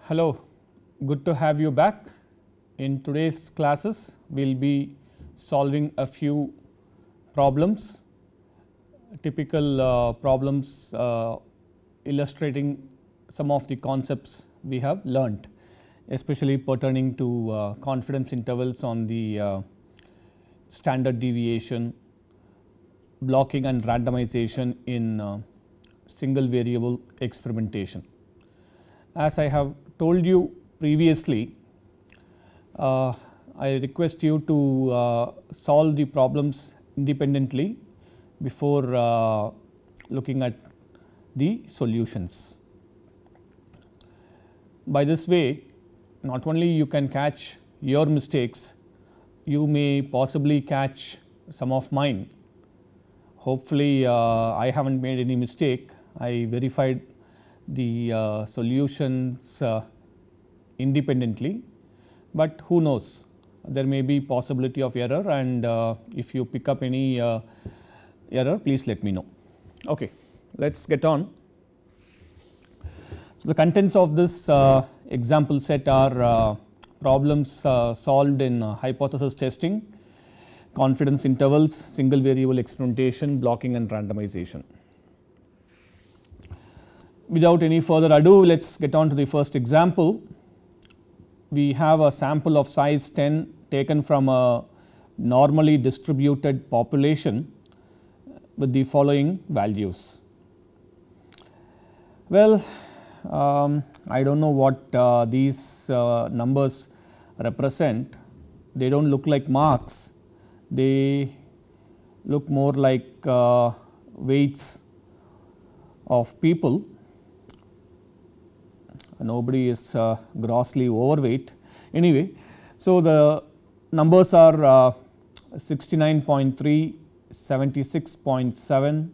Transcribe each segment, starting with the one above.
Hello, good to have you back. In today's classes, we will be solving a few problems, typical uh, problems uh, illustrating some of the concepts we have learnt especially pertaining to uh, confidence intervals on the uh, standard deviation, blocking and randomization in uh, single variable experimentation. As I have told you previously, uh, I request you to uh, solve the problems independently before uh, looking at the solutions. By this way, not only you can catch your mistakes, you may possibly catch some of mine. Hopefully, uh, I have not made any mistake. I verified the uh, solutions uh, independently, but who knows there may be possibility of error and uh, if you pick up any uh, error please let me know. Okay, let us get on. So, the contents of this uh, example set are uh, problems uh, solved in uh, hypothesis testing, confidence intervals, single variable experimentation, blocking and randomization. Without any further ado, let us get on to the first example. We have a sample of size 10 taken from a normally distributed population with the following values. Well, um, I do not know what uh, these uh, numbers represent. They do not look like marks, they look more like uh, weights of people. Nobody is grossly overweight anyway. So, the numbers are 69.3, 76.7,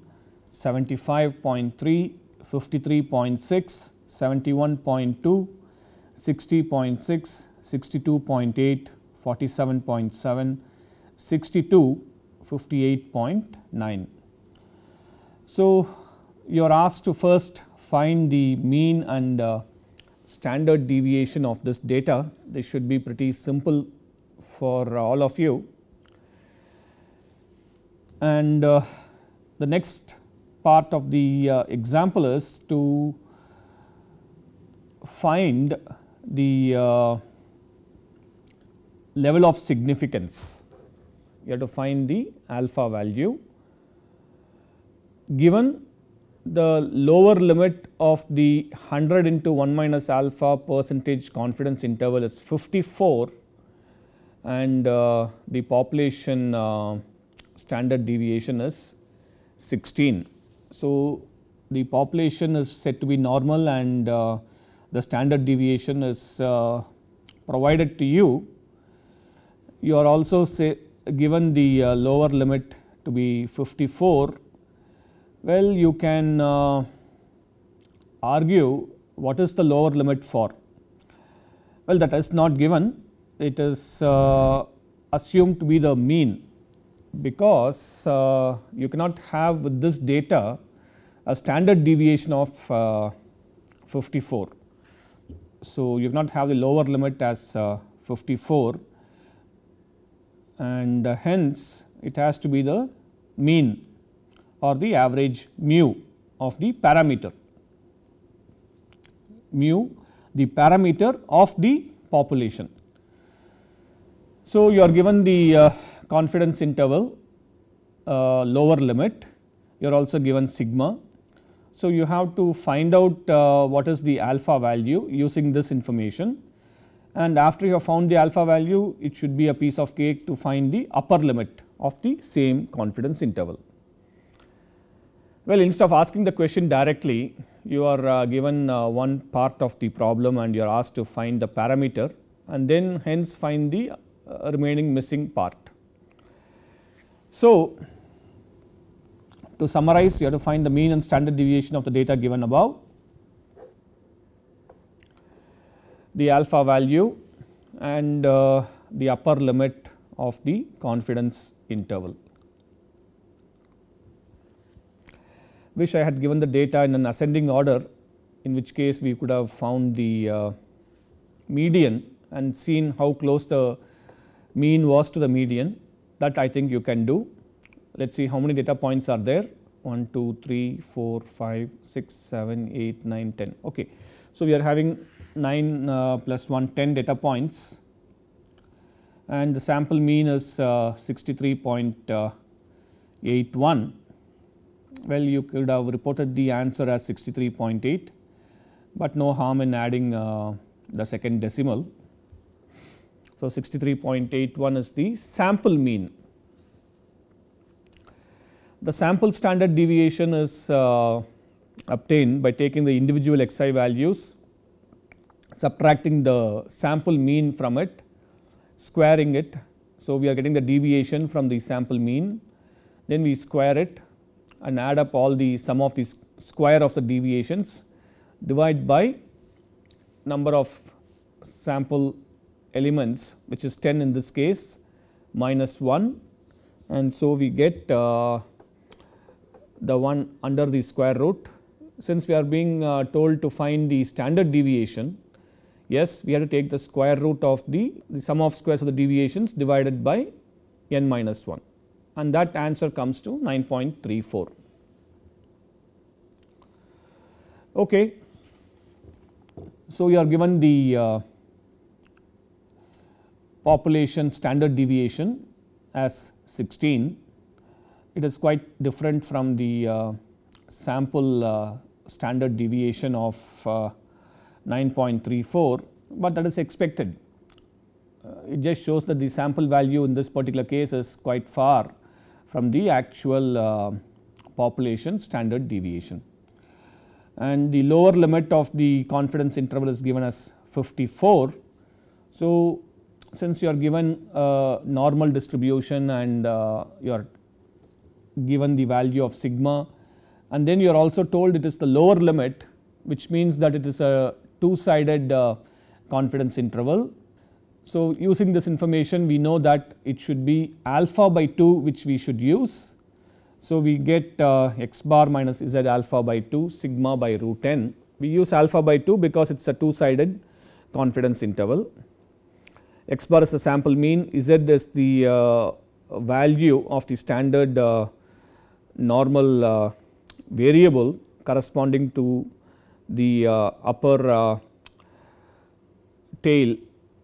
75.3, 53.6, 71.2, 60.6, 62.8, 47.7, 62, 58.9. So, you are asked to first find the mean and uh, standard deviation of this data. This should be pretty simple for uh, all of you. And uh, the next part of the uh, example is to find the uh, level of significance. You have to find the alpha value given the lower limit of the 100 into 1 minus alpha percentage confidence interval is 54 and uh, the population uh, standard deviation is 16. So, the population is said to be normal and uh, the standard deviation is uh, provided to you, you are also say given the uh, lower limit to be 54, well you can uh, argue what is the lower limit for? Well that is not given, it is assumed to be the mean because uh, you cannot have with this data a standard deviation of uh, 54. So, you not have the lower limit as uh, 54 and uh, hence it has to be the mean or the average mu of the parameter mu the parameter of the population. So, you are given the uh, confidence interval uh, lower limit you are also given sigma so, you have to find out uh, what is the alpha value using this information and after you have found the alpha value it should be a piece of cake to find the upper limit of the same confidence interval. Well, instead of asking the question directly you are uh, given uh, one part of the problem and you are asked to find the parameter and then hence find the uh, remaining missing part. So, to summarize you have to find the mean and standard deviation of the data given above. The alpha value and uh, the upper limit of the confidence interval. Wish I had given the data in an ascending order in which case we could have found the uh, median and seen how close the mean was to the median that I think you can do let us see how many data points are there 1, 2, 3, 4, 5, 6, 7, 8, 9, 10. Okay. So, we are having 9 uh, plus 1 10 data points and the sample mean is uh, 63.81. Uh, well, you could have reported the answer as 63.8, but no harm in adding uh, the second decimal. So, 63.81 is the sample mean the sample standard deviation is uh, obtained by taking the individual xi values, subtracting the sample mean from it, squaring it. So, we are getting the deviation from the sample mean, then we square it and add up all the sum of the square of the deviations divide by number of sample elements which is 10 in this case minus 1 and so we get uh, the one under the square root. Since we are being uh, told to find the standard deviation, yes we have to take the square root of the, the sum of squares of the deviations divided by n minus 1 and that answer comes to 9.34. Okay. So, you are given the uh, population standard deviation as 16 it is quite different from the uh, sample uh, standard deviation of uh, 9.34, but that is expected. Uh, it just shows that the sample value in this particular case is quite far from the actual uh, population standard deviation. And the lower limit of the confidence interval is given as 54. So, since you are given a normal distribution and uh, you are given the value of sigma and then you are also told it is the lower limit which means that it is a two sided uh, confidence interval. So, using this information we know that it should be alpha by 2 which we should use. So, we get uh, x bar minus z alpha by 2 sigma by root n. We use alpha by 2 because it is a two sided confidence interval. x bar is the sample mean, z is the uh, value of the standard normal uh, variable corresponding to the uh, upper uh, tail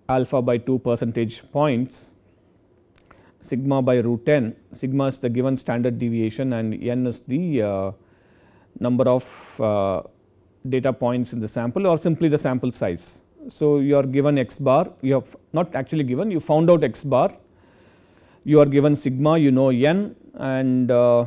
alpha by 2 percentage points sigma by root n. sigma is the given standard deviation and n is the uh, number of uh, data points in the sample or simply the sample size. So, you are given x bar you have not actually given you found out x bar you are given sigma you know n and uh,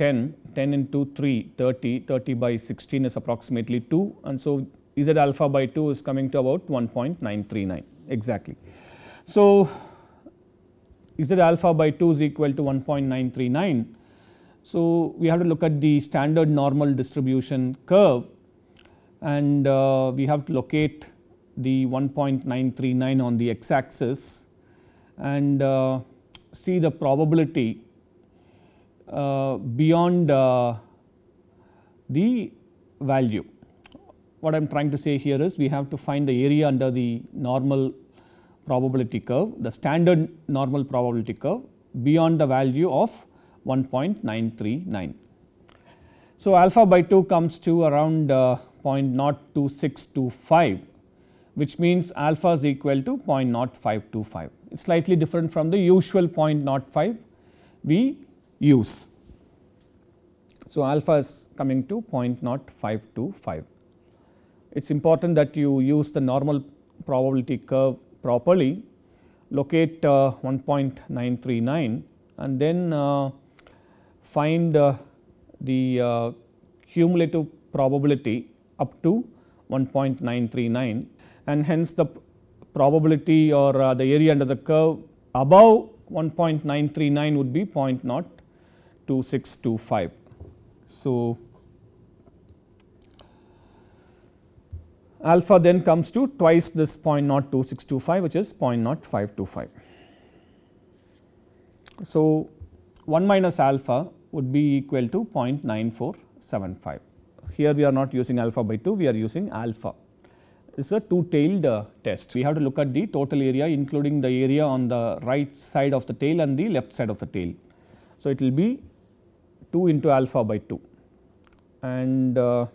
10, 10 into 3, 30, 30 by 16 is approximately 2 and so Z alpha by 2 is coming to about 1.939 exactly. So, Z alpha by 2 is equal to 1.939. So, we have to look at the standard normal distribution curve and uh, we have to locate the 1.939 on the x axis and uh, see the probability uh, beyond uh, the value. What I am trying to say here is we have to find the area under the normal probability curve, the standard normal probability curve beyond the value of 1.939. So, alpha by 2 comes to around uh, 0.02625 which means alpha is equal to 0.0525. It is slightly different from the usual 0.05 we use. So, alpha is coming to 0.0525. It is important that you use the normal probability curve properly, locate uh, 1.939 and then uh, find uh, the uh, cumulative probability up to 1.939 and hence the probability or uh, the area under the curve above 1.939 would be 0.0 2625. So, alpha then comes to twice this 0.02625 which is 0.0525. So, 1 minus alpha would be equal to 0.9475. Here we are not using alpha by 2, we are using alpha. It is a two tailed uh, test. We have to look at the total area including the area on the right side of the tail and the left side of the tail. So, it will be 2 into alpha by 2 and uh,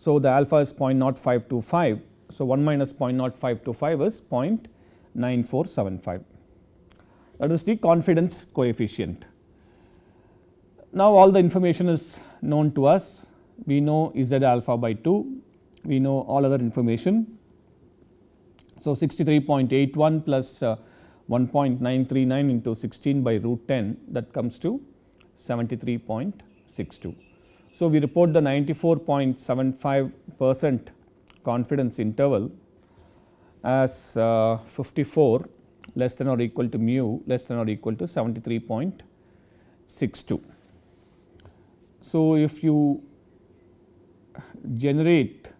so the alpha is 0.0525. So, 1 minus 0.0525 is 0.9475 that is the confidence coefficient. Now, all the information is known to us we know z alpha by 2 we know all other information. So, 63.81 plus uh, 1.939 into 16 by root 10 that comes to 73.62. So, we report the 94.75 percent confidence interval as uh, 54 less than or equal to mu less than or equal to 73.62. So, if you generate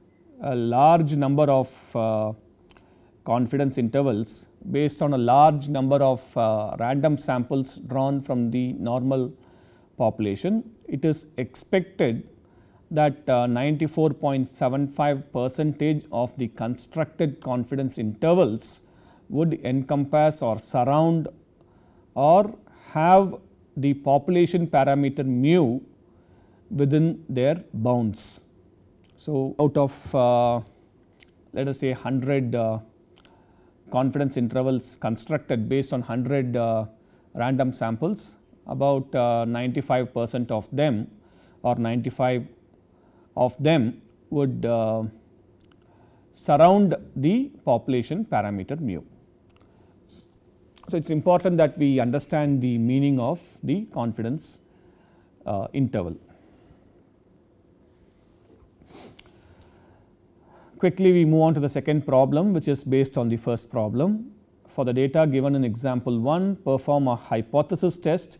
a large number of uh, confidence intervals based on a large number of uh, random samples drawn from the normal population, it is expected that 94.75 uh, percentage of the constructed confidence intervals would encompass or surround or have the population parameter mu within their bounds. So, out of uh, let us say 100 uh, confidence intervals constructed based on 100 uh, random samples about uh, 95 percent of them or 95 of them would uh, surround the population parameter mu. So, it is important that we understand the meaning of the confidence uh, interval. Quickly we move on to the second problem which is based on the first problem. For the data given in example 1 perform a hypothesis test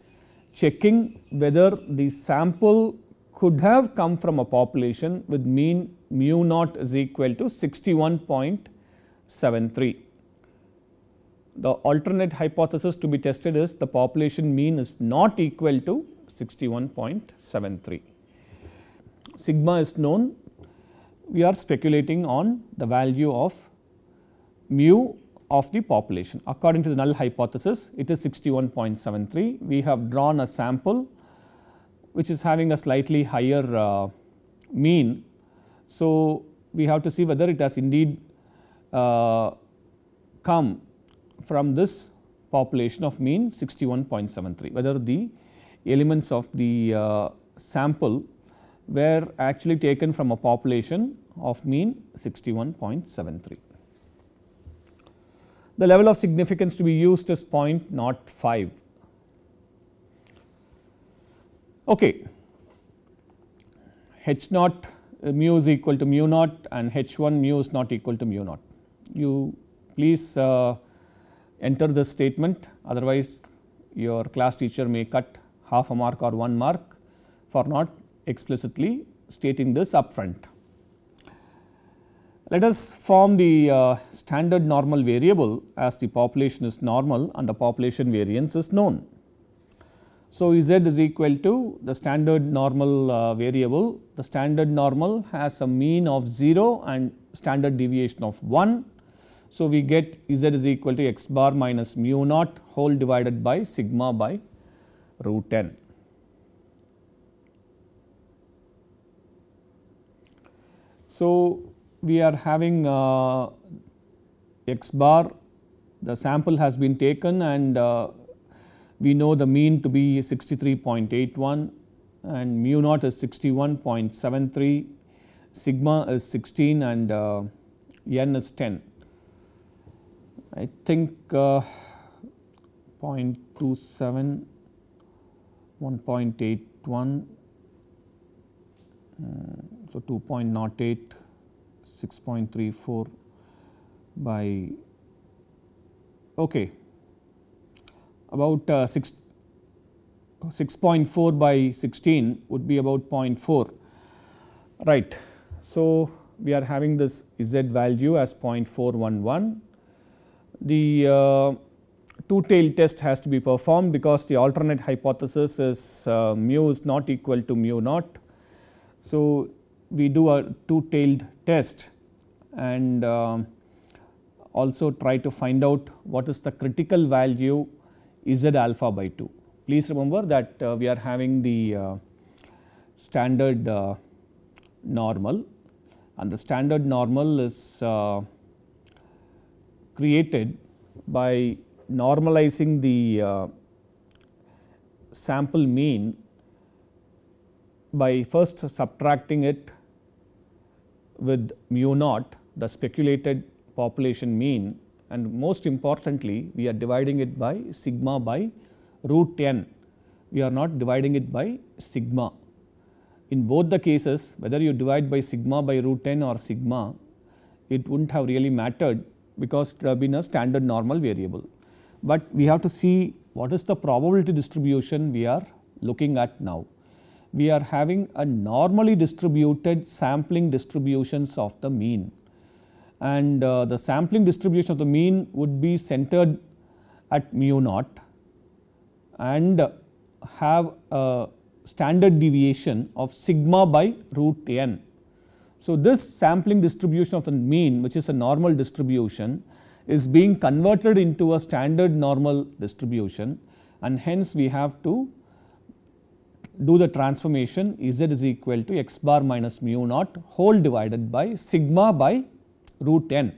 checking whether the sample could have come from a population with mean mu naught is equal to 61.73. The alternate hypothesis to be tested is the population mean is not equal to 61.73. Sigma is known we are speculating on the value of mu of the population. According to the null hypothesis, it is 61.73. We have drawn a sample which is having a slightly higher uh, mean. So, we have to see whether it has indeed uh, come from this population of mean 61.73, whether the elements of the uh, sample were actually taken from a population of mean 61.73. The level of significance to be used is 0.05. Okay. H naught uh, mu is equal to mu naught and H 1 mu is not equal to mu naught. You please uh, enter this statement otherwise your class teacher may cut half a mark or 1 mark for not explicitly stating this upfront. Let us form the uh, standard normal variable as the population is normal and the population variance is known. So, Z is equal to the standard normal uh, variable. The standard normal has a mean of 0 and standard deviation of 1. So, we get Z is equal to x bar minus mu naught whole divided by sigma by root n. So, we are having uh, x bar the sample has been taken and uh, we know the mean to be 63.81 and mu naught is 61.73, sigma is 16 and uh, n is 10. I think uh, 0.27, 1.81. So, 2.08, 6.34 by okay about uh, 6 6.4 by 16 would be about 0.4 right. So, we are having this z value as 0.411. The uh, two tail test has to be performed because the alternate hypothesis is uh, mu is not equal to mu naught. So, we do a two tailed test and uh, also try to find out what is the critical value z alpha by 2. Please remember that uh, we are having the uh, standard uh, normal and the standard normal is uh, created by normalizing the uh, sample mean by first subtracting it with mu naught the speculated population mean and most importantly we are dividing it by sigma by root n. We are not dividing it by sigma. In both the cases whether you divide by sigma by root n or sigma it would not have really mattered because it would have been a standard normal variable. But we have to see what is the probability distribution we are looking at now we are having a normally distributed sampling distributions of the mean. And uh, the sampling distribution of the mean would be centered at mu naught and have a standard deviation of sigma by root n. So, this sampling distribution of the mean which is a normal distribution is being converted into a standard normal distribution and hence we have to do the transformation z is equal to x bar minus mu naught whole divided by sigma by root n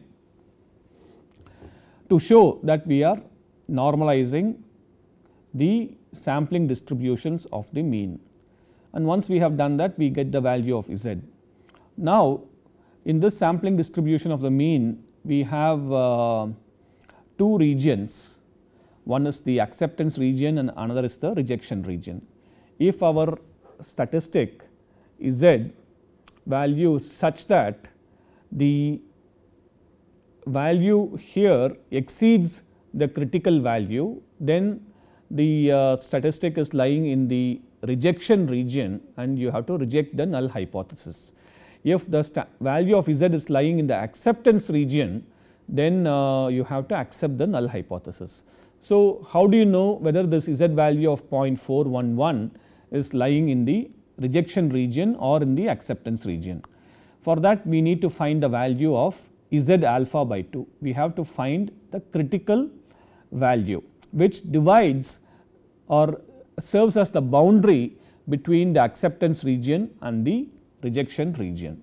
to show that we are normalizing the sampling distributions of the mean and once we have done that we get the value of z. Now in this sampling distribution of the mean we have uh, two regions one is the acceptance region and another is the rejection region if our statistic z value such that the value here exceeds the critical value then the uh, statistic is lying in the rejection region and you have to reject the null hypothesis. If the value of z is lying in the acceptance region then uh, you have to accept the null hypothesis. So, how do you know whether this z value of 0.411 is lying in the rejection region or in the acceptance region. For that we need to find the value of z alpha by 2. We have to find the critical value which divides or serves as the boundary between the acceptance region and the rejection region.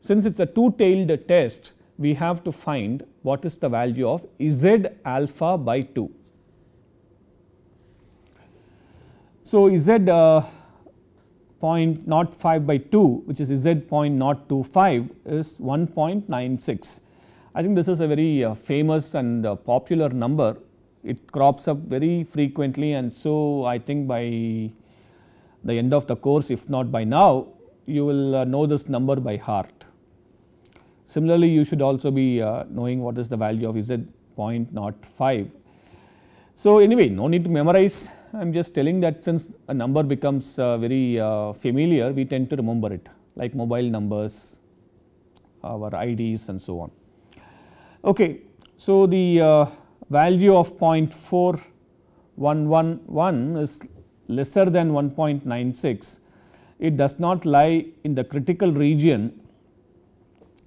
Since it is a two tailed test, we have to find what is the value of z alpha by 2. So, Z uh, 0.05 by 2 which is Z 0.025 is 1.96. I think this is a very uh, famous and uh, popular number it crops up very frequently and so I think by the end of the course if not by now you will uh, know this number by heart. Similarly, you should also be uh, knowing what is the value of Z 0.05 so, anyway no need to memorize I am just telling that since a number becomes uh, very uh, familiar we tend to remember it like mobile numbers, our IDs and so on. Okay. So, the uh, value of 0.4111 is lesser than 1.96 it does not lie in the critical region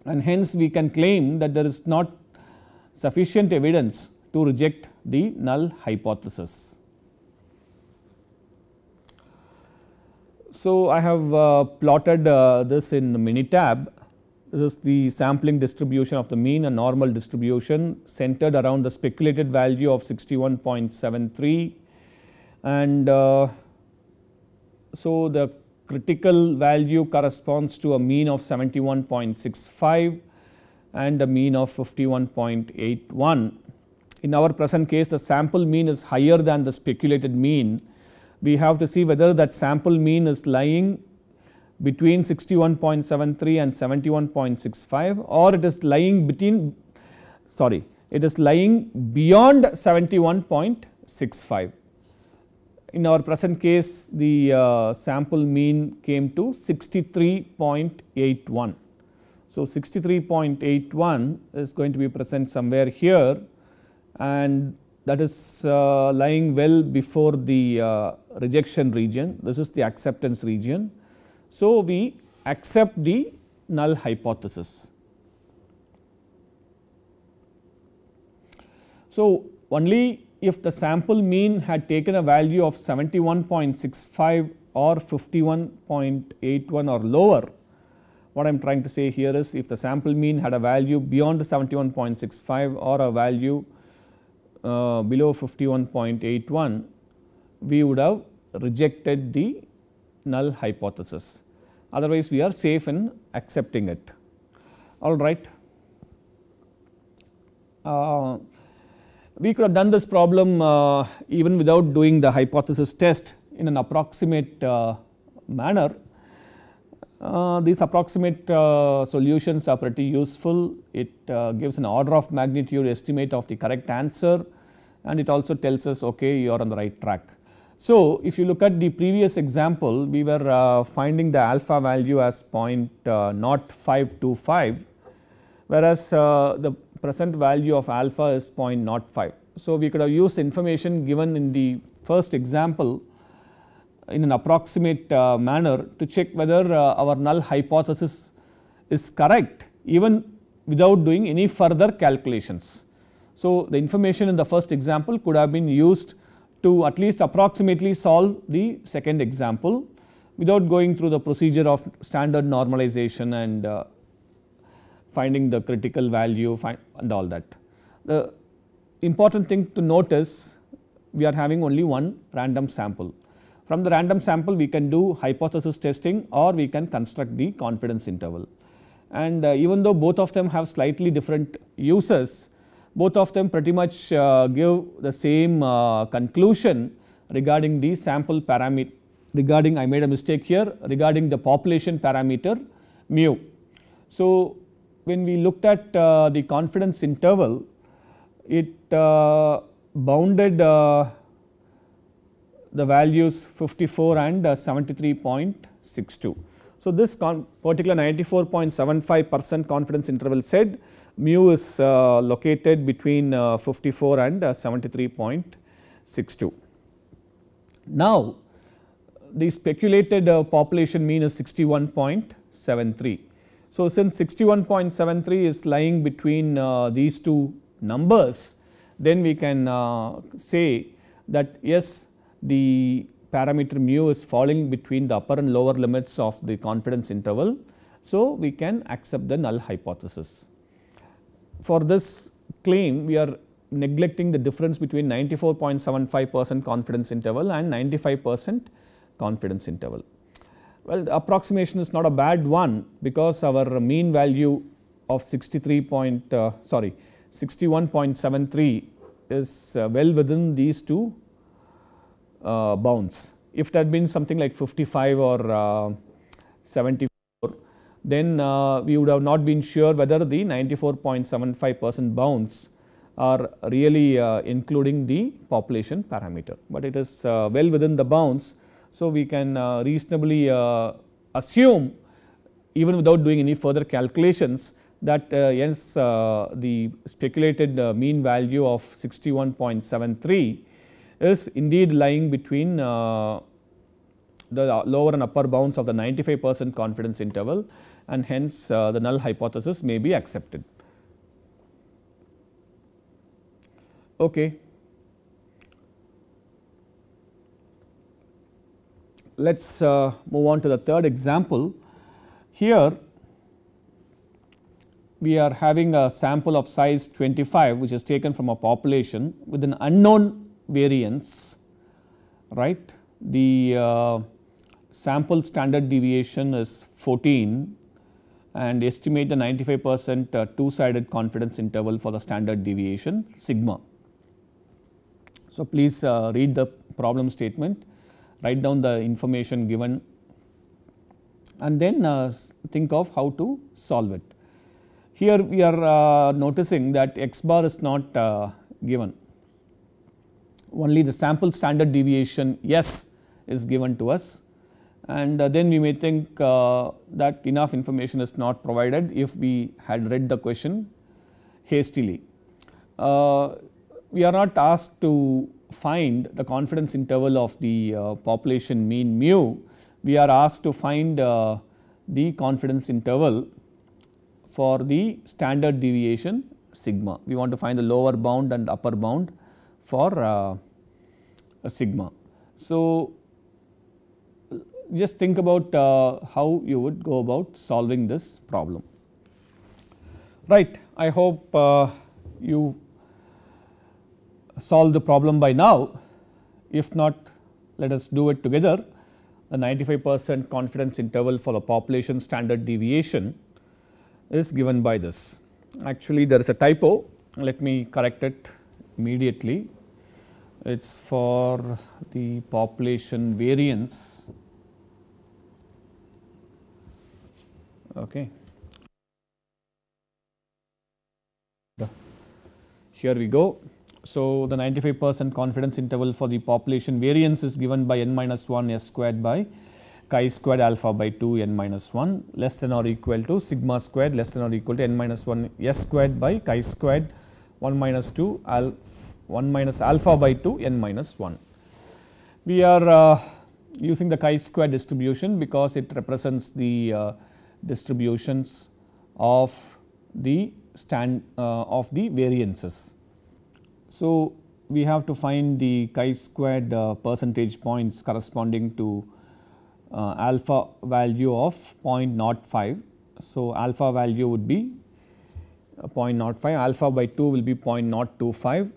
and hence we can claim that there is not sufficient evidence to reject the null hypothesis. So, I have uh, plotted uh, this in Minitab. This is the sampling distribution of the mean and normal distribution centered around the speculated value of 61.73 and uh, so the critical value corresponds to a mean of 71.65 and a mean of 51.81 in our present case the sample mean is higher than the speculated mean, we have to see whether that sample mean is lying between 61.73 and 71.65 or it is lying between sorry it is lying beyond 71.65. In our present case the uh, sample mean came to 63.81. So, 63.81 is going to be present somewhere here and that is uh, lying well before the uh, rejection region. This is the acceptance region. So, we accept the null hypothesis. So, only if the sample mean had taken a value of 71.65 or 51.81 or lower, what I am trying to say here is if the sample mean had a value beyond 71.65 or a value uh, below 51.81, we would have rejected the null hypothesis. Otherwise, we are safe in accepting it. All right. Uh, we could have done this problem uh, even without doing the hypothesis test in an approximate uh, manner uh, these approximate uh, solutions are pretty useful. It uh, gives an order of magnitude estimate of the correct answer and it also tells us okay you are on the right track. So, if you look at the previous example we were uh, finding the alpha value as 0.0525 uh, whereas the present value of alpha is 0.05. So, we could have used information given in the first example in an approximate uh, manner to check whether uh, our null hypothesis is correct even without doing any further calculations. So, the information in the first example could have been used to at least approximately solve the second example without going through the procedure of standard normalization and uh, finding the critical value and all that. The important thing to notice we are having only one random sample. From the random sample, we can do hypothesis testing or we can construct the confidence interval. And uh, even though both of them have slightly different uses, both of them pretty much uh, give the same uh, conclusion regarding the sample parameter, regarding I made a mistake here, regarding the population parameter mu. So, when we looked at uh, the confidence interval, it uh, bounded uh, the values 54 and uh, 73.62. So, this particular 94.75 percent confidence interval said mu is uh, located between uh, 54 and uh, 73.62. Now, the speculated uh, population mean is 61.73. So, since 61.73 is lying between uh, these two numbers, then we can say that yes the parameter mu is falling between the upper and lower limits of the confidence interval. So, we can accept the null hypothesis. For this claim we are neglecting the difference between 94.75 percent confidence interval and 95 percent confidence interval. Well, the approximation is not a bad one because our mean value of 63 point uh, sorry 61.73 is uh, well within these two uh, bounds. If that had been something like 55 or uh, 74, then uh, we would have not been sure whether the 94.75 percent bounds are really uh, including the population parameter, but it is uh, well within the bounds. So, we can uh, reasonably assume even without doing any further calculations that hence the speculated mean value of 61.73 is indeed lying between uh, the lower and upper bounds of the 95 percent confidence interval and hence uh, the null hypothesis may be accepted. Okay. Let us uh, move on to the third example. Here we are having a sample of size 25 which is taken from a population with an unknown variance, right. The uh, sample standard deviation is 14 and estimate the 95 percent uh, two sided confidence interval for the standard deviation sigma. So, please uh, read the problem statement, write down the information given and then uh, think of how to solve it. Here we are uh, noticing that x bar is not uh, given only the sample standard deviation S is given to us and uh, then we may think uh, that enough information is not provided if we had read the question hastily. Uh, we are not asked to find the confidence interval of the population mean mu, we are asked to find the confidence interval for the standard deviation sigma. We want to find the lower bound and upper bound for uh, sigma. So, just think about uh, how you would go about solving this problem. Right, I hope uh, you solve the problem by now. If not, let us do it together. The 95 percent confidence interval for the population standard deviation is given by this. Actually, there is a typo, let me correct it immediately it is for the population variance okay here we go so the 95 percent confidence interval for the population variance is given by n minus 1 s squared by chi squared alpha by 2 n minus 1 less than or equal to sigma squared less than or equal to n minus 1 s squared by chi squared 1 minus 2 alpha 1 minus alpha by 2 n minus 1. We are uh, using the chi-square distribution because it represents the uh, distributions of the stand uh, of the variances. So, we have to find the chi-squared uh, percentage points corresponding to uh, alpha value of 0.05. So, alpha value would be uh, 0.05 alpha by 2 will be 0.025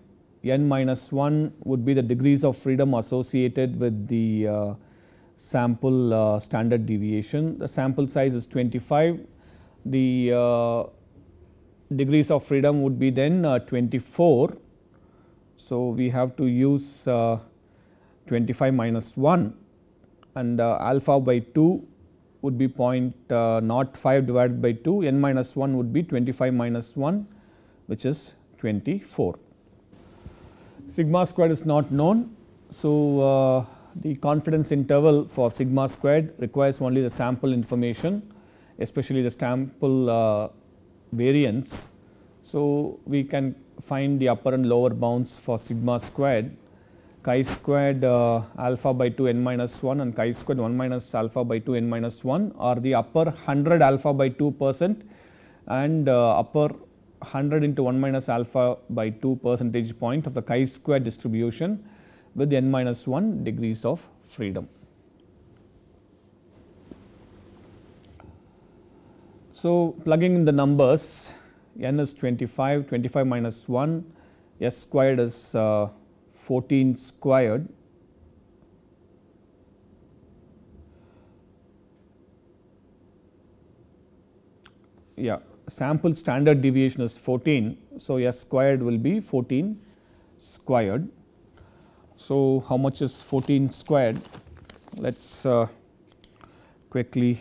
n minus 1 would be the degrees of freedom associated with the uh, sample uh, standard deviation. The sample size is 25, the uh, degrees of freedom would be then uh, 24. So, we have to use uh, 25 minus 1 and uh, alpha by 2 would be 0.05 divided by 2, n minus 1 would be 25 minus 1 which is 24. Sigma squared is not known. So, uh, the confidence interval for sigma squared requires only the sample information especially the sample uh, variance. So, we can find the upper and lower bounds for sigma squared chi squared uh, alpha by 2 n minus 1 and chi squared 1 minus alpha by 2 n minus 1 are the upper 100 alpha by 2 percent and uh, upper 100 into 1 minus alpha by 2 percentage point of the chi-square distribution with n minus 1 degrees of freedom. So, plugging in the numbers n is 25, 25 minus 1, s squared is uh, 14 squared. Yeah, sample standard deviation is 14. So, S squared will be 14 squared. So, how much is 14 squared? Let us uh, quickly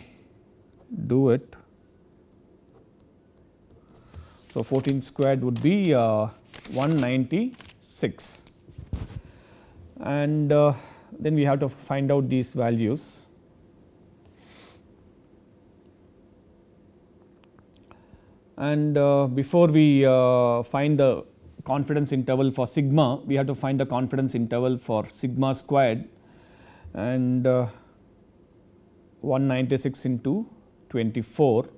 do it. So, 14 squared would be uh, 196 and uh, then we have to find out these values. and uh, before we uh, find the confidence interval for sigma, we have to find the confidence interval for sigma squared and uh, 196 into 24.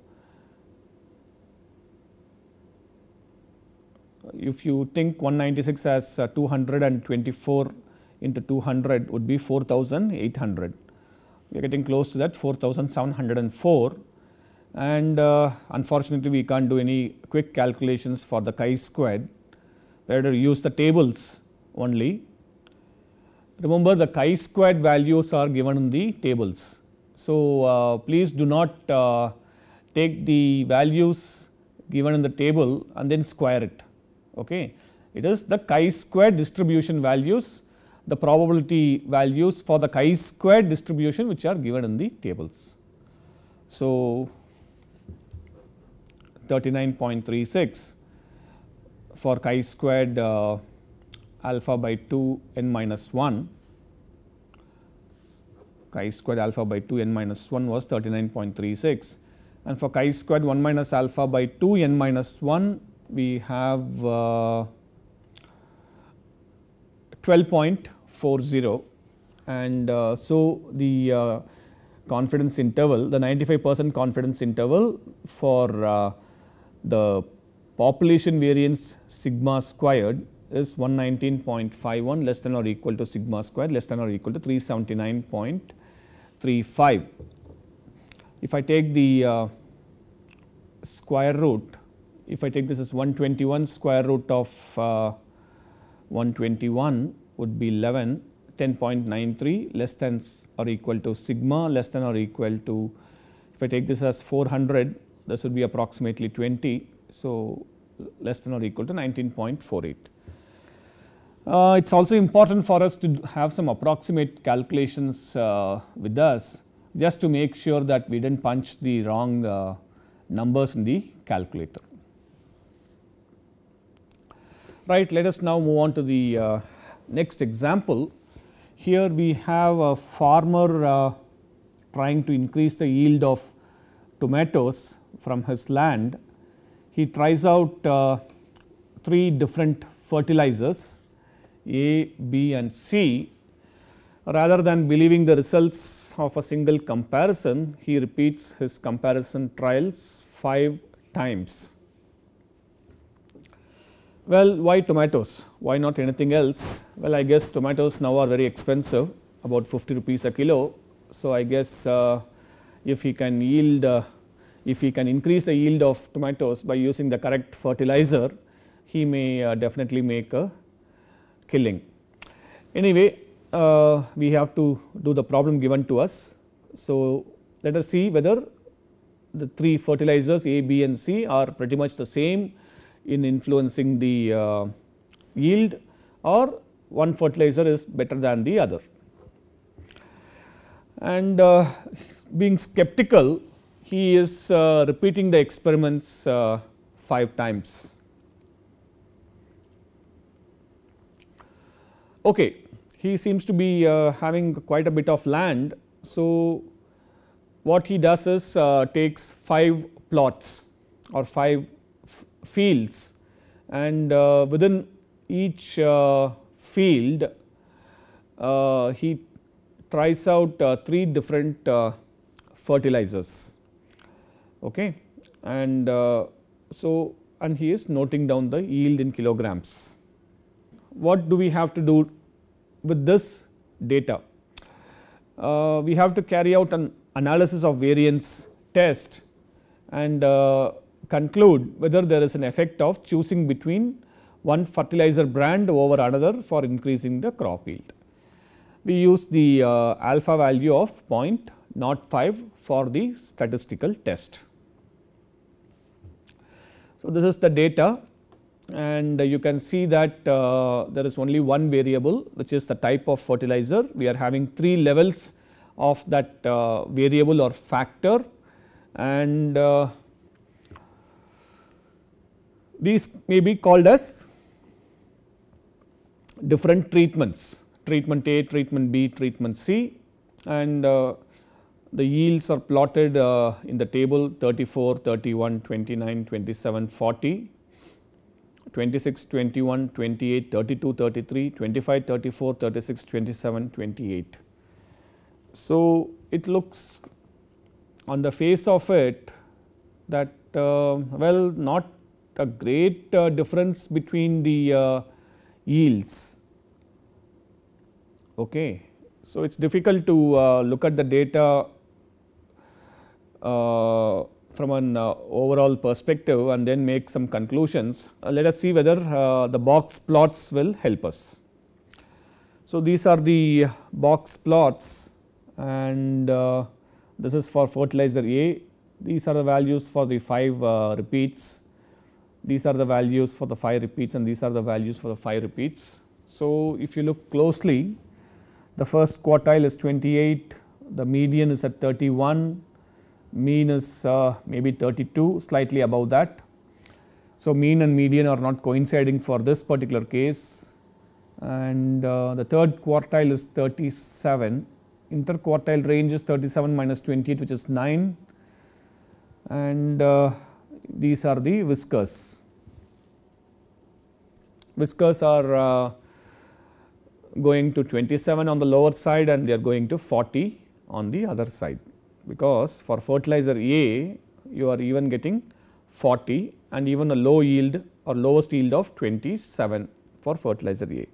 If you think 196 as uh, 224 into 200 would be 4800, we are getting close to that 4704 and uh, unfortunately we can't do any quick calculations for the chi squared we have to use the tables only. Remember the chi squared values are given in the tables. So, uh, please do not uh, take the values given in the table and then square it. Okay. It is the chi squared distribution values the probability values for the chi squared distribution which are given in the tables. So, 39.36 for chi squared uh, alpha by 2 n minus 1 chi squared alpha by 2 n minus 1 was 39.36 and for chi squared 1 minus alpha by 2 n minus 1 we have uh, 12.40 and uh, so the uh, confidence interval the 95 percent confidence interval for uh, the population variance sigma squared is 119.51 less than or equal to sigma squared less than or equal to 379.35. If I take the uh, square root, if I take this as 121 square root of uh, 121 would be 11 10.93 less than or equal to sigma less than or equal to if I take this as 400 this would be approximately 20. So, less than or equal to 19.48. Uh, it is also important for us to have some approximate calculations uh, with us just to make sure that we did not punch the wrong uh, numbers in the calculator. Right, let us now move on to the uh, next example. Here we have a farmer uh, trying to increase the yield of tomatoes from his land, he tries out uh, three different fertilizers A, B and C. Rather than believing the results of a single comparison, he repeats his comparison trials 5 times. Well, why tomatoes? Why not anything else? Well, I guess tomatoes now are very expensive about 50 rupees a kilo. So, I guess uh, if he can yield uh, if he can increase the yield of tomatoes by using the correct fertilizer, he may uh, definitely make a killing. Anyway, uh, we have to do the problem given to us. So, let us see whether the three fertilizers A, B and C are pretty much the same in influencing the uh, yield or one fertilizer is better than the other. And uh, being skeptical he is uh, repeating the experiments uh, 5 times. Okay, he seems to be uh, having quite a bit of land. So, what he does is takes 5 plots or 5 fields and within each field he tries out 3 different fertilizers okay. and uh, so and he is noting down the yield in kilograms. What do we have to do with this data? Uh, we have to carry out an analysis of variance test and uh, conclude whether there is an effect of choosing between one fertilizer brand over another for increasing the crop yield. We use the uh, alpha value of 0.05 for the statistical test. So, this is the data and you can see that uh, there is only one variable which is the type of fertilizer. We are having 3 levels of that uh, variable or factor and uh, these may be called as different treatments treatment A, treatment B, treatment C and uh, the yields are plotted uh, in the table 34, 31, 29, 27, 40, 26, 21, 28, 32, 33, 25, 34, 36, 27, 28. So, it looks on the face of it that uh, well not a great uh, difference between the uh, yields. Okay. So, it is difficult to uh, look at the data uh, from an uh, overall perspective and then make some conclusions. Uh, let us see whether the box plots will help us. So, these are the box plots and this is for fertilizer A, these are the values for the 5 repeats, these are the values for the 5 repeats and these are the values for the 5 repeats. So, if you look closely the first quartile is 28, the median is at 31, mean is uh, maybe 32 slightly above that. So, mean and median are not coinciding for this particular case and uh, the third quartile is 37, interquartile range is 37 minus 28 which is 9 and uh, these are the whiskers. Whiskers are uh, going to 27 on the lower side and they are going to 40 on the other side because for fertilizer A you are even getting 40 and even a low yield or lowest yield of 27 for fertilizer A.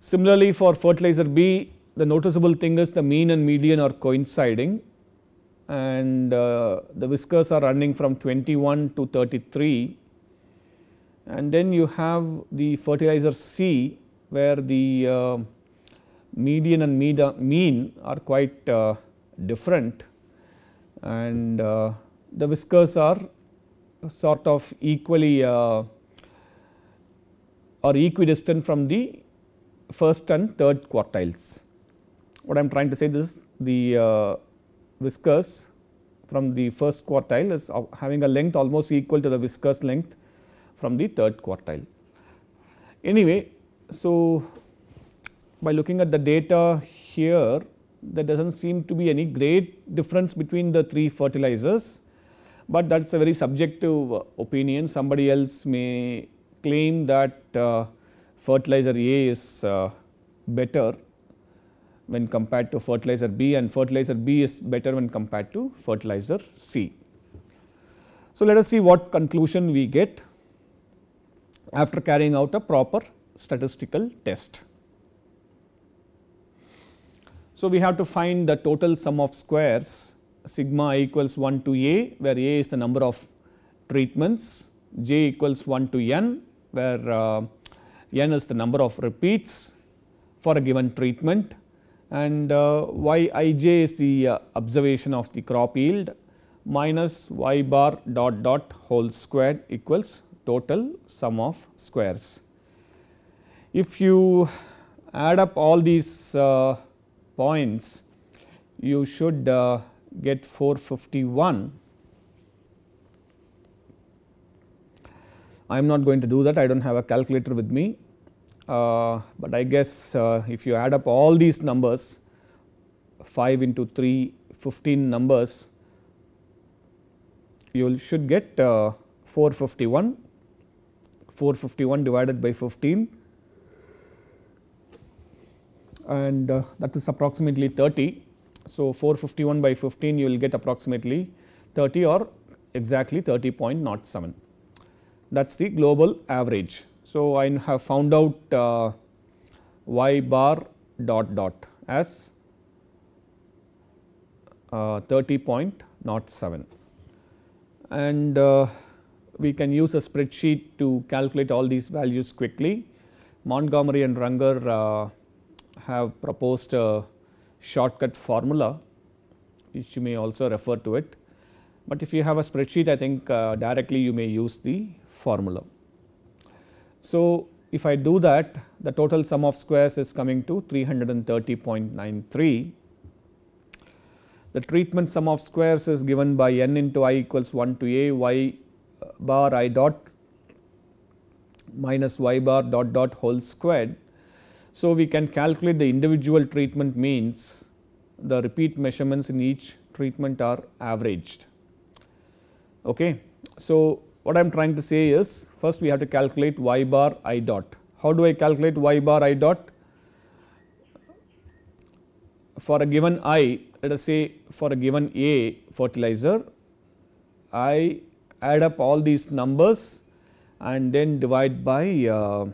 Similarly, for fertilizer B the noticeable thing is the mean and median are coinciding and uh, the whiskers are running from 21 to 33 and then you have the fertilizer C where the uh, median and mean are quite uh, different and uh, the whiskers are sort of equally uh, or equidistant from the first and third quartiles. What I am trying to say this the uh, whiskers from the first quartile is having a length almost equal to the whiskers length from the third quartile. Anyway, so by looking at the data here there does not seem to be any great difference between the three fertilizers, but that is a very subjective uh, opinion. Somebody else may claim that uh, fertilizer A is uh, better when compared to fertilizer B and fertilizer B is better when compared to fertilizer C. So, let us see what conclusion we get after carrying out a proper statistical test. So, we have to find the total sum of squares sigma equals 1 to a where a is the number of treatments, j equals 1 to n where uh, n is the number of repeats for a given treatment and uh, yij is the uh, observation of the crop yield minus y bar dot dot whole squared equals total sum of squares. If you add up all these uh, points, you should uh, get 451. I am not going to do that, I do not have a calculator with me, uh, but I guess uh, if you add up all these numbers 5 into 3, 15 numbers, you should get uh, 451, 451 divided by 15 and uh, that is approximately 30. So, 451 by 15 you will get approximately 30 or exactly 30.07 that is the global average. So, I have found out uh, y bar dot dot as uh, 30.07 and uh, we can use a spreadsheet to calculate all these values quickly. Montgomery and Runge uh, have proposed a shortcut formula which you may also refer to it. But if you have a spreadsheet I think uh, directly you may use the formula. So, if I do that the total sum of squares is coming to 330.93. The treatment sum of squares is given by n into i equals 1 to a y uh, bar i dot minus y bar dot dot whole squared so, we can calculate the individual treatment means the repeat measurements in each treatment are averaged. Okay. So, what I am trying to say is first we have to calculate y bar i dot. How do I calculate y bar i dot? For a given i let us say for a given A fertilizer I add up all these numbers and then divide by uh,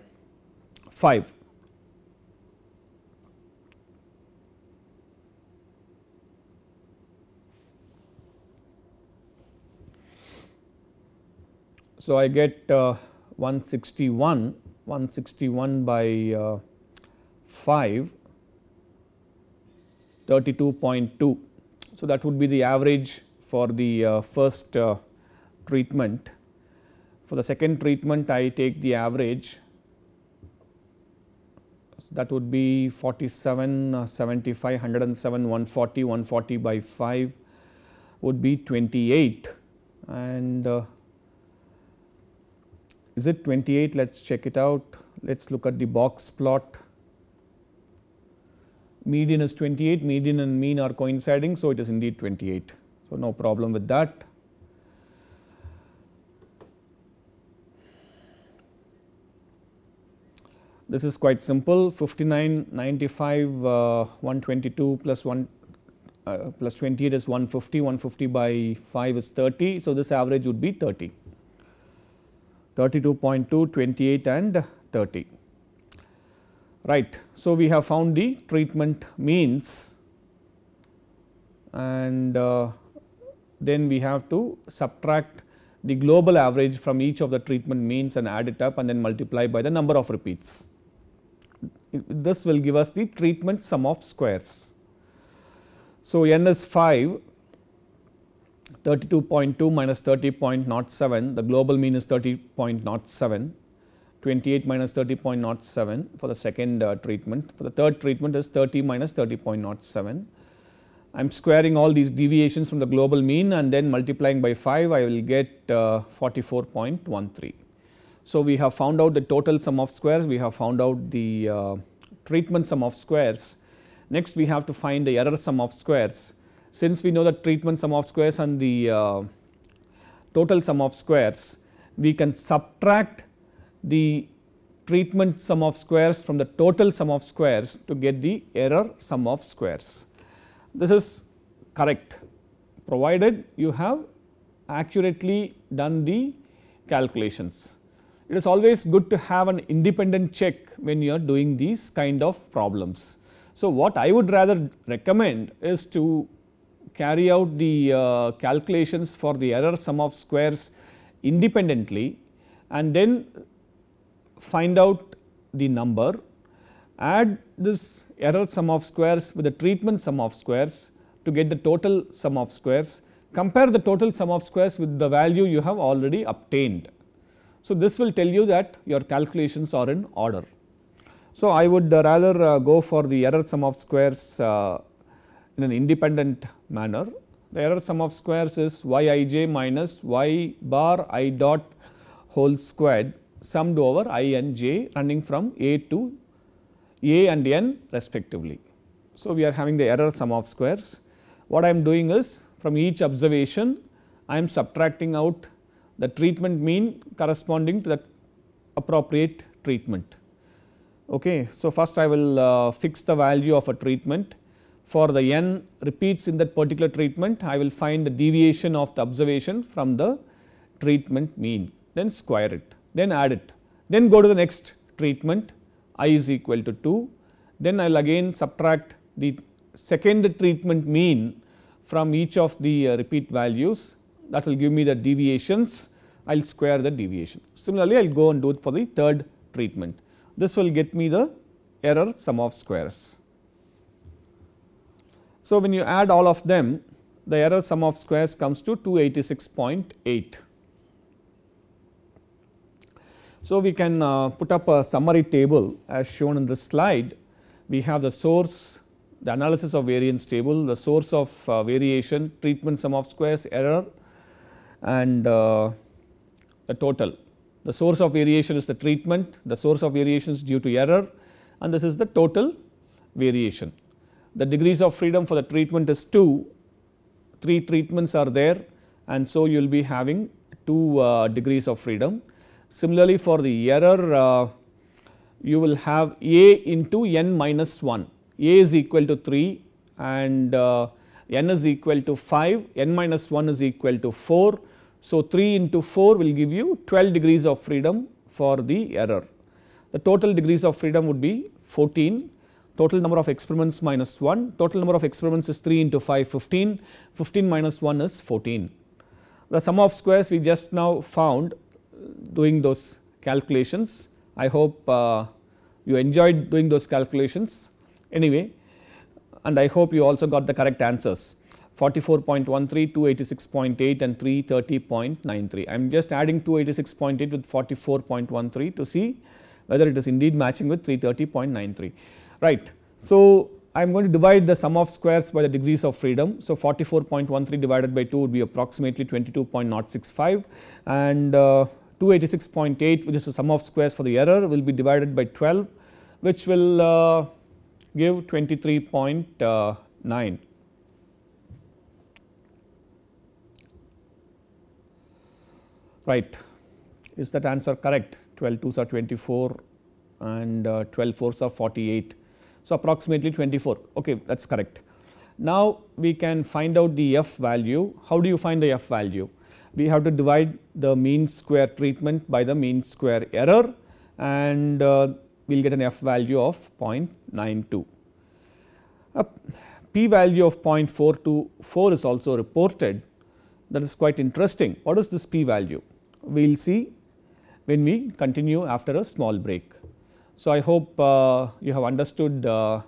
5 So, I get uh, 161 161 by uh, 5 32.2. So, that would be the average for the uh, first treatment. For the second treatment I take the average that would be 47, 75, 107, 140, 140 by 5 would be 28 and is it 28 let us check it out let us look at the box plot median is 28 median and mean are coinciding so it is indeed 28 so no problem with that this is quite simple 59 95 uh, 122 plus 1 uh, plus 28 is 150 150 by 5 is 30 so this average would be 30 32.2, 28 and 30. Right. So, we have found the treatment means and uh, then we have to subtract the global average from each of the treatment means and add it up and then multiply by the number of repeats. This will give us the treatment sum of squares. So, n is 5 32.2 minus 30.07, the global mean is 30.07, 28 minus 30.07 for the second uh, treatment. For the third treatment is 30 minus 30.07. I am squaring all these deviations from the global mean and then multiplying by 5, I will get uh, 44.13. So, we have found out the total sum of squares, we have found out the uh, treatment sum of squares. Next, we have to find the error sum of squares since we know the treatment sum of squares and the uh, total sum of squares, we can subtract the treatment sum of squares from the total sum of squares to get the error sum of squares. This is correct provided you have accurately done the calculations. It is always good to have an independent check when you are doing these kind of problems. So, what I would rather recommend is to carry out the uh, calculations for the error sum of squares independently and then find out the number, add this error sum of squares with the treatment sum of squares to get the total sum of squares, compare the total sum of squares with the value you have already obtained. So, this will tell you that your calculations are in order. So, I would uh, rather uh, go for the error sum of squares uh, in an independent manner. The error sum of squares is y i j minus y bar i dot whole squared summed over i and j running from a to a and n respectively. So, we are having the error sum of squares. What I am doing is from each observation I am subtracting out the treatment mean corresponding to the appropriate treatment. Okay. So, first I will uh, fix the value of a treatment for the n repeats in that particular treatment, I will find the deviation of the observation from the treatment mean, then square it, then add it, then go to the next treatment i is equal to 2, then I will again subtract the second treatment mean from each of the uh, repeat values that will give me the deviations, I will square the deviation. Similarly, I will go and do it for the third treatment. This will get me the error sum of squares. So, when you add all of them the error sum of squares comes to 286.8. So, we can uh, put up a summary table as shown in this slide. We have the source, the analysis of variance table, the source of uh, variation, treatment sum of squares, error and uh, the total. The source of variation is the treatment, the source of variation is due to error and this is the total variation the degrees of freedom for the treatment is 2, 3 treatments are there and so you will be having 2 uh, degrees of freedom. Similarly, for the error uh, you will have A into n minus 1, A is equal to 3 and uh, n is equal to 5, n minus 1 is equal to 4. So, 3 into 4 will give you 12 degrees of freedom for the error. The total degrees of freedom would be 14 total number of experiments minus 1, total number of experiments is 3 into 5 15, 15 minus 1 is 14. The sum of squares we just now found uh, doing those calculations. I hope uh, you enjoyed doing those calculations anyway and I hope you also got the correct answers 44.13, 286.8 and 330.93. I am just adding 286.8 with 44.13 to see whether it is indeed matching with 330.93 right. So, I am going to divide the sum of squares by the degrees of freedom. So, 44.13 divided by 2 would be approximately 22.065 and uh, 286.8 which is the sum of squares for the error will be divided by 12 which will uh, give 23.9. Uh, right, is that answer correct? 12 2s are 24 and uh, 12 4s are 48. So, approximately 24 okay that is correct. Now, we can find out the f value. How do you find the f value? We have to divide the mean square treatment by the mean square error and uh, we will get an f value of 0.92. A p value of 0.424 is also reported that is quite interesting. What is this p value? We will see when we continue after a small break. So, I hope uh, you have understood uh,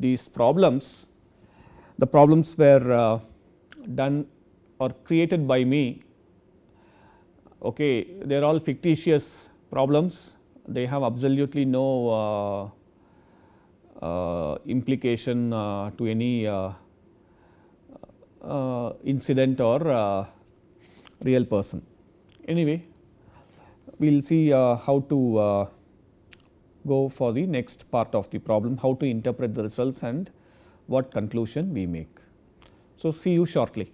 these problems. The problems were uh, done or created by me. Okay, they are all fictitious problems. They have absolutely no uh, implication uh, to any uh, incident or real person. Anyway, we will see how to go for the next part of the problem how to interpret the results and what conclusion we make. So, see you shortly.